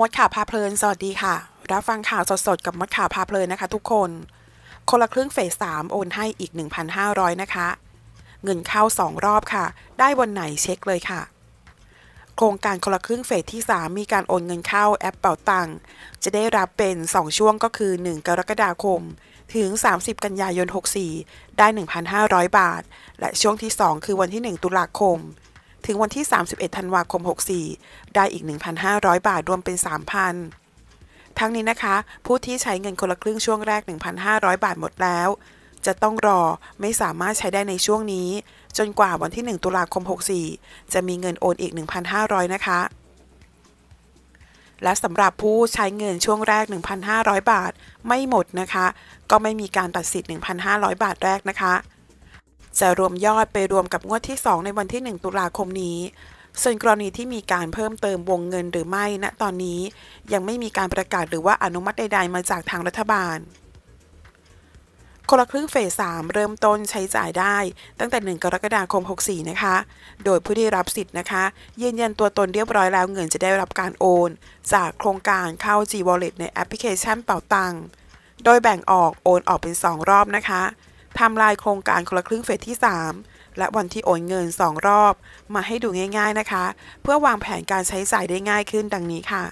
มดข่าวพาเพลิน สวัสดีค่ะ รับฟังข่าวสดๆ กับมดข่าวพาเพลินนะคะทุกคน คนละครึ่งเฟสสามโอนให้อีก 1,500 นะคะ เงินเข้า 2 รอบค่ะ ได้วันไหนเช็คเลยค่ะ โครงการคนละครึ่งเฟสที่ 3 มีการโอนเงินเข้าแอปเป่าตังจะได้รับเป็น 2 ช่วงก็คือ 1 กรกฎาคม ถึง 30 กันยายน64 ได้ 1,500 บาท และช่วงที่ 2 คือวันที่ 1 ตุลาคมถึงวันที่ 31 ธันวาคม 64 ได้อีก 1,500 บาท รวมเป็น 3,000 ทั้งนี้นะคะ ผู้ที่ใช้เงินคนละครึ่งช่วงแรก 1,500 บาทหมดแล้ว จะต้องรอไม่สามารถใช้ได้ในช่วงนี้จนกว่าวันที่ 1 ตุลาคม 64 จะมีเงินโอนอีก 1,500 นะคะ และสำหรับผู้ใช้เงินช่วงแรก 1,500 บาทไม่หมดนะคะก็ไม่มีการตัดสิทธิ์ 1,500 บาทแรกนะคะจะรวมยอดไปรวมกับงวดที่ 2 ในวันที่ 1 ตุลาคมนี้ ส่วนกรณีที่มีการเพิ่มเติมวงเงินหรือไม่ณนะตอนนี้ยังไม่มีการประกาศหรือว่าอนุมัติใดๆ มาจากทางรัฐบาลคนละครึ่งเฟส3เริ่มต้นใช้จ่ายได้ตั้งแต่ 1 กรกฎาคม 64 นะคะ โดยผู้ที่รับสิทธิ์นะคะยืนยันตัวตนเรียบร้อยแล้วเงินจะได้รับการโอน จากโครงการเข้า G Wallet ในแอปพลิเคชันเป่าตัง โดยแบ่งออกโอน ออกเป็น 2 รอบนะคะทำลายโครงการคนละครึ่งเฟสที่ 3 และวันที่โอนเงิน 2 รอบ มาให้ดูง่ายๆนะคะ เพื่อวางแผนการใช้จ่ายได้ง่ายขึ้นดังนี้ค่ะ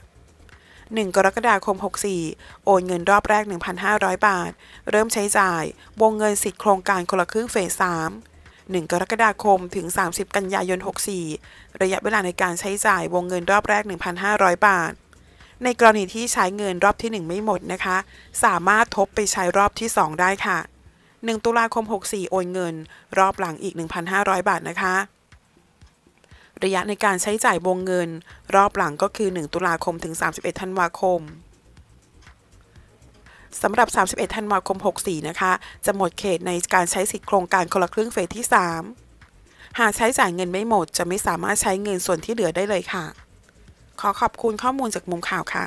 1 กรกฎาคม 64 โอนเงินรอบแรก 1,500 บาท เริ่มใช้จ่าย วงเงินสิทธิโครงการคนละครึ่งเฟส 3 1 กรกฎาคม ถึง 30 กันยายน 64 ระยะเวลาในการใช้จ่ายวงเงินรอบแรก 1,500 บาท ในกรณีที่ใช้เงินรอบที่ 1 ไม่หมดนะคะ สามารถทบไปใช้รอบที่ 2 ได้ค่ะ1 ตุลาคม 64โอนเงิน รอบหลังอีก 1,500 บาทนะคะ ระยะในการใช้จ่ายวงเงินรอบหลังก็คือ 1 ตุลาคมถึง 31ธันวาคมสำหรับ 31ธันวาคม 64นะคะจะหมดเขตในการใช้สิทธิโครงการคนละครึ่งเฟสที่ 3 หากใช้จ่ายเงินไม่หมด จะไม่สามารถใช้เงินส่วนที่เหลือได้เลยค่ะ ขอขอบคุณข้อมูลจากมุมข่าวค่ะ